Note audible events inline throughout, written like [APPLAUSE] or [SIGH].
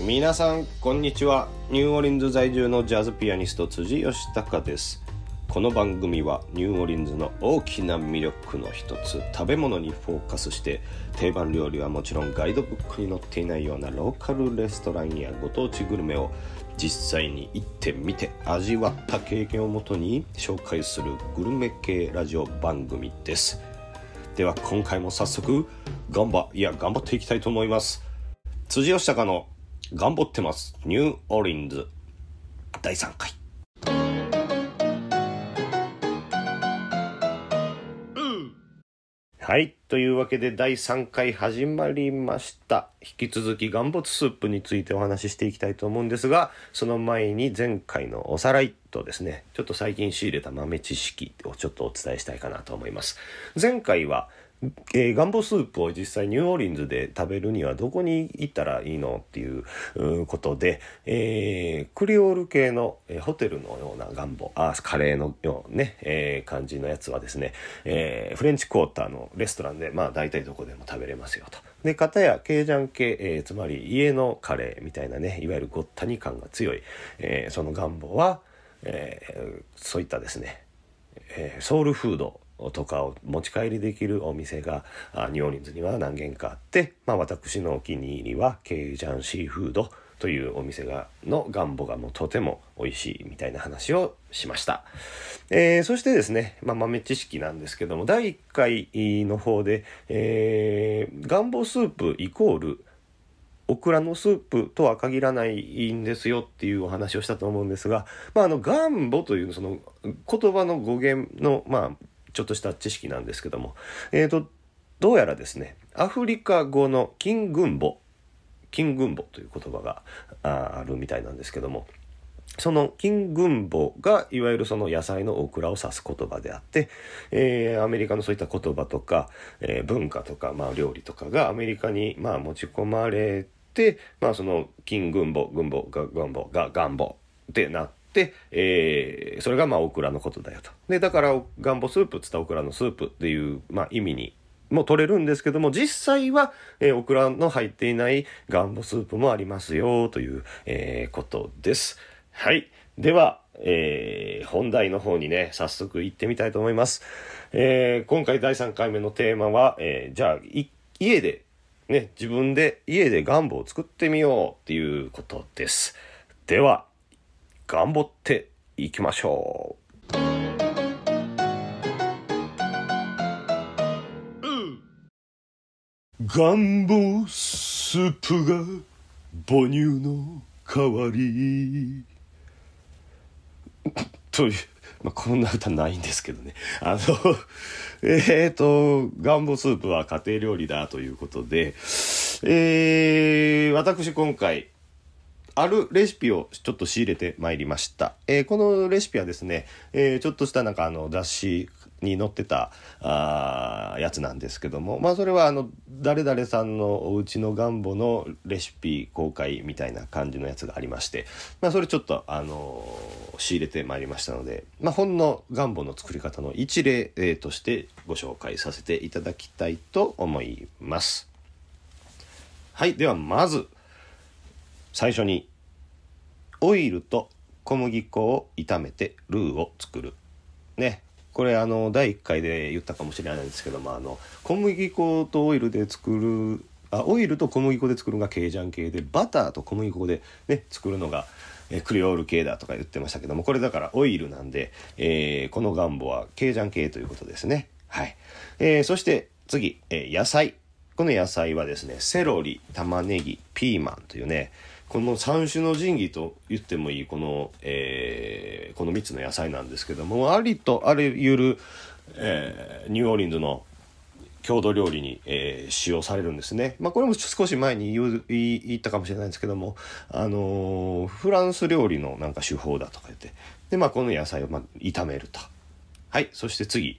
皆さんこんにちはニューオリンズ在住のジャズピアニスト辻義孝ですこの番組はニューオリンズの大きな魅力の一つ食べ物にフォーカスして定番料理はもちろんガイドブックに載っていないようなローカルレストランやご当地グルメを実際に行ってみて味わった経験をもとに紹介するグルメ系ラジオ番組ですでは今回も早速頑張いや頑張っていきたいと思います辻吉高の頑張ってます。ニューオリンズ第3回。はい。というわけで第3回始まりました。引き続きガンボツスープについてお話ししていきたいと思うんですが、その前に前回のおさらいとですね、ちょっと最近仕入れた豆知識をちょっとお伝えしたいかなと思います。前回は、えー、ガンボスープを実際ニューオーリンズで食べるにはどこに行ったらいいのっていうことで、えー、クリオール系の、えー、ホテルのようなガンボあカレーのようなね、え感じのやつはですね、えフレンチクォーターのレストランで、まあ、大体どこでも食べれますよと。で、片やケイジャン系、えつまり家のカレーみたいなね、いわゆるごったに感が強い、えそのガンボは、えそういったですね、えソウルフードとかを持ち帰りできるお店がニュオリンズには何軒かあって、まあ、私のお気に入りはケイジャンシーフードというお店がのガンボがもうとても美味しいみたいな話をしました。えー、そしてですね、まあ、豆知識なんですけども、第1回の方で、えー、ガンボスープイコールオクラのスープとは限らないんですよっていうお話をしたと思うんですが、まあ、あのガンボというその言葉の語源の、まあ、ちょっとした知識なんですけども、えっ、ー、と、どうやらですね、アフリカ語の金ン母、金ボ、母という言葉がああるみたいなんですけども、その金軍母がいわゆるその野菜のオクラを指す言葉であって、えー、アメリカのそういった言葉とか、えー、文化とか、まあ、料理とかがアメリカに、まあ、持ち込まれて、まあ、その金軍母軍母が軍母が願母ってなってで、えー、それがまあオクラのことだよと。で、だからガンボスープっつったオクラのスープっていう、まあ、意味にも取れるんですけども、実際は、えー、オクラの入っていないガンボスープもありますよという、えー、ことです。はい。では、えー、本題の方にね、早速行ってみたいと思います。えー、今回第3回目のテーマは、えー、じゃあ、家で、ね、自分で家でガンボを作ってみようっていうことです。では、頑張っていきましょう。願、望、スープが母乳の代わりというまあ、こんな歌ないんですけどね。あの、[LAUGHS] えっ、ー、と、ガンボスープは家庭料理だということで、えー、私今回、あるレシピをちょっと仕入れてまいりました。えー、このレシピはですね、えー、ちょっとしたなんかあの雑誌に載ってたあやつなんですけども、まあそれはあの誰々さんのおうちの願望のレシピ公開みたいな感じのやつがありまして、まあそれちょっとあのー、仕入れてまいりましたので、まあほんの願望の作り方の一例、えー、としてご紹介させていただきたいと思います。はい、ではまず、最初にオイルと小麦粉を炒めてルーを作るねこれあの第1回で言ったかもしれないんですけどもあの小麦粉とオイルで作るあオイルと小麦粉で作るのがケイジャン系でバターと小麦粉で、ね、作るのがえクリオール系だとか言ってましたけどもこれだからオイルなんで、えー、このガンボはケイジャン系ということですねはい、えー、そして次、えー、野菜この野菜はですねセロリ玉ねぎピーマンというねこの三種の神器と言ってもいいこの、えー、この3つの野菜なんですけどもありとあらゆる、えー、ニューオーリンズの郷土料理に、えー、使用されるんですね。まあ、これも少し前に言言ったかもしれないんですけども、あのー、フランス料理のなんか手法だとか言って、で、まあ、この野菜をまあ炒めると。はい、そして次、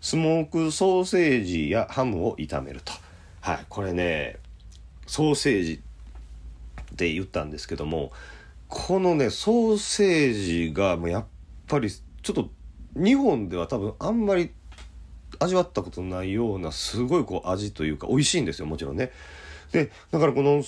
スモークソーセージやハムを炒めると。はい、これね、ソーセージって言ったんですけどもこのねソーセージがもうやっぱりちょっと日本では多分あんまり味わったことないようなすごいこう味というか美味しいんですよもちろんね。でだからこの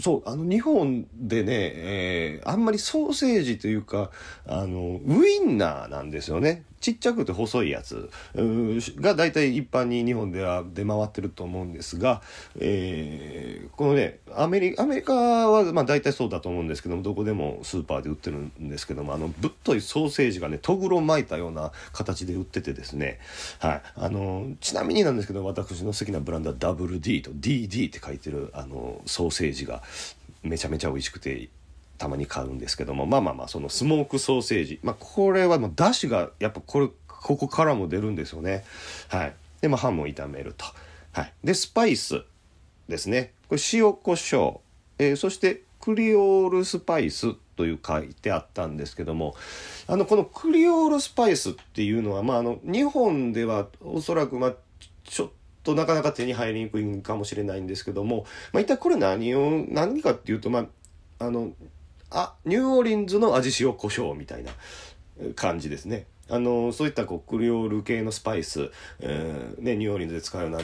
そうあの日本でね、えー、あんまりソーセージというかあのウインナーなんですよねちっちゃくて細いやつが大体一般に日本では出回ってると思うんですが、えー、このねアメリアメリカはまあ大体そうだと思うんですけどもどこでもスーパーで売ってるんですけどもあのぶっといソーセージがねとぐろ巻いたような形で売っててですね、はい、あのちなみになんですけど私の好きなブランドは WD と DD って書いてるあのソーセージがめちゃめちゃ美味しくてたまに買うんですけどもまあまあまあそのスモークソーセージ、まあ、これはもうだしがやっぱこれここからも出るんですよねはいでまあハムを炒めるとはいでスパイスですねこれ塩コショウ、えー、そしてクリオールスパイスという書いてあったんですけどもあのこのクリオールスパイスっていうのは、まあ、あの日本ではおそらくまあちょっとなかなか手に入りにくいかもしれないんですけども、まあ、一体これ何を何かっていうと、まあ、あのあニューオーリンズの味塩胡椒みたいな感じですね。あのそういったこうクリオール系のスパイス、えーね、ニューオーリンズで使うような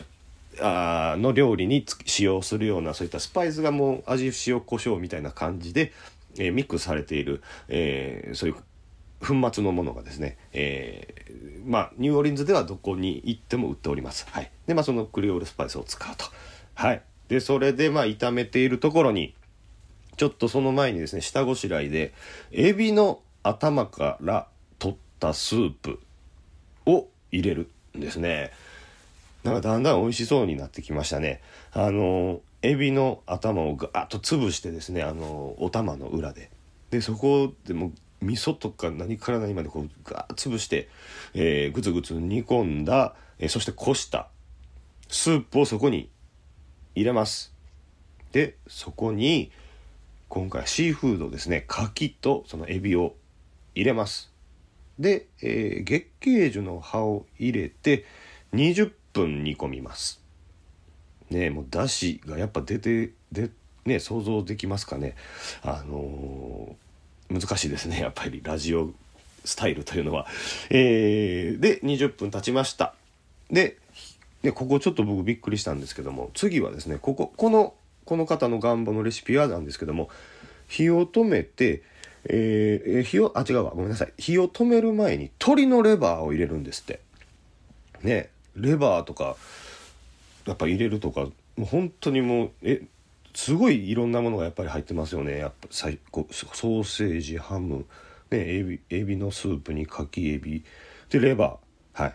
あの料理に使用するようなそういったスパイスがもう味塩胡椒みたいな感じで、えー、ミックスされている、えー、そういう粉末のものがですね、えー、まあ、ニューオーリンズではどこに行っても売っております。はい、でまあそのクリオールスパイスを使うと。はい、でそれでまあ炒めているところにちょっとその前にですね、下ごしらえで、エビの頭から取ったスープを入れるんですね。なんかだんだん美味しそうになってきましたね。あの、エビの頭をガーッと潰してですね、あの、お玉の裏で。で、そこでも味噌とか何から何までこうガーッ潰して、えー、ぐつぐつ煮込んだ、えー、そしてこしたスープをそこに入れます。で、そこに、今回シーフードですね柿とそのエビを入れますで、えー、月桂樹の葉を入れて20分煮込みますねもうだしがやっぱ出てでね想像できますかねあのー、難しいですね [LAUGHS] やっぱりラジオスタイルというのは、えー、で20分経ちましたででここちょっと僕びっくりしたんですけども次はですねこここのこの方の願望のレシピはなんですけども火を止めて、えー、火をあ違うわごめんなさい火を止める前に鶏のレバーを入れるんですってねレバーとかやっぱ入れるとかもう本当にもうえすごいいろんなものがやっぱり入ってますよねやっぱ最高ソーセージハム、ね、エビエビのスープにかきエビでレバーはい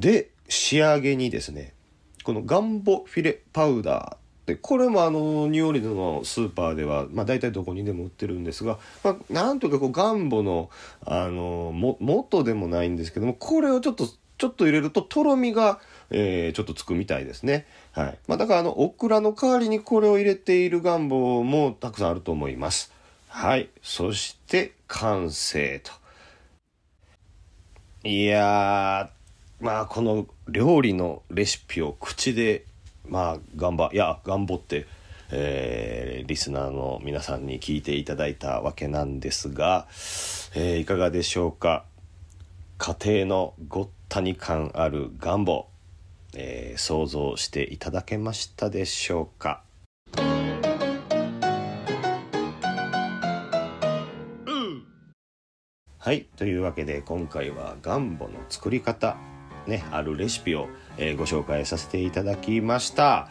で仕上げにですねこのガンボフィレパウダーでこれもあのニューオーリンズのスーパーでは、まあ、大体どこにでも売ってるんですが、まあ、なんとかこうガンボのあのも元でもないんですけどもこれをちょっとちょっと入れるととろみが、えー、ちょっとつくみたいですね。はいまあ、だからあのオクラの代わりにこれを入れている願望もたくさんあると思います。はい。そして完成と。いやまあこの料理のレシピを口でまあ頑張いや頑張って、えー、リスナーの皆さんに聞いていただいたわけなんですが、えー、いかがでしょうか家庭のごったに感ある願望、えー、想像していただけましたでしょうかはいというわけで今回は願望の作り方ねあるレシピをえー、ご紹介させていただきました。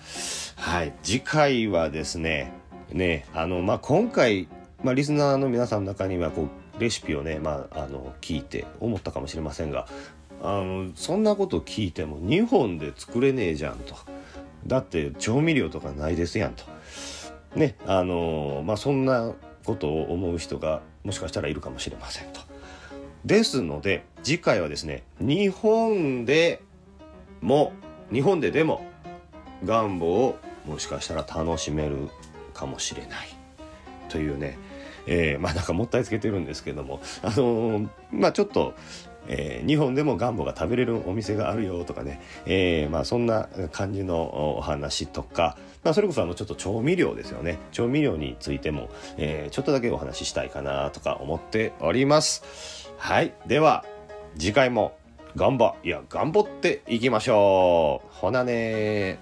はい、次回はですね、ね、あの、まあ、今回、まあ、リスナーの皆さんの中には、こう、レシピをね、まあ、あの、聞いて思ったかもしれませんが、あの、そんなこと聞いても2本で作れねえじゃんと。だって調味料とかないですやんと。ね、あの、まあ、そんなことを思う人がもしかしたらいるかもしれませんと。ですので、次回はですね、日本でも日本ででもガンボをもしかしたら楽しめるかもしれないというね、えー、まあなんかもったいつけてるんですけどもあのー、まあちょっとえー、日本でもガンボが食べれるお店があるよとかね、えー、まあ、そんな感じのお話とか、まあ、それこそあのちょっと調味料ですよね調味料についても、えー、ちょっとだけお話ししたいかなとか思っておりますはいでは次回も頑張、いや、頑張っていきましょう。ほなね